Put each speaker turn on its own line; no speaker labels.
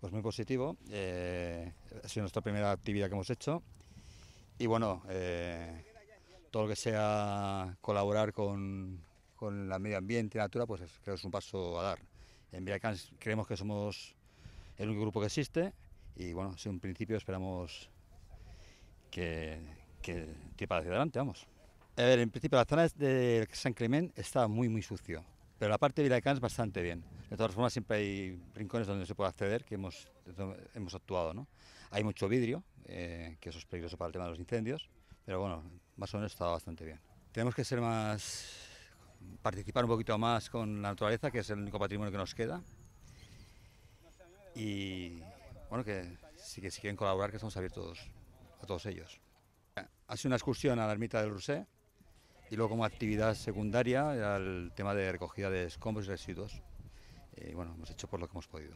pues muy positivo. Eh, ha sido nuestra primera actividad que hemos hecho. Y bueno, eh, todo lo que sea colaborar con, con la medio ambiente y la natura, pues creo que es un paso a dar. En Villacans creemos que somos el único grupo que existe y bueno, si un principio esperamos que, que tire para hacia adelante, vamos. A ver, en principio la zona de San Clement está muy, muy sucio. Pero la parte de Vilacán es bastante bien. De todas formas, siempre hay rincones donde se puede acceder, que hemos, hemos actuado. ¿no? Hay mucho vidrio, eh, que eso es peligroso para el tema de los incendios, pero bueno, más o menos está bastante bien. Tenemos que ser más participar un poquito más con la naturaleza, que es el único patrimonio que nos queda. Y bueno, que si, que si quieren colaborar, que estamos abiertos a todos ellos. Ha sido una excursión a la ermita del Rusé, y luego como actividad secundaria al tema de recogida de escombros y residuos. Eh, bueno, hemos hecho por lo que hemos podido.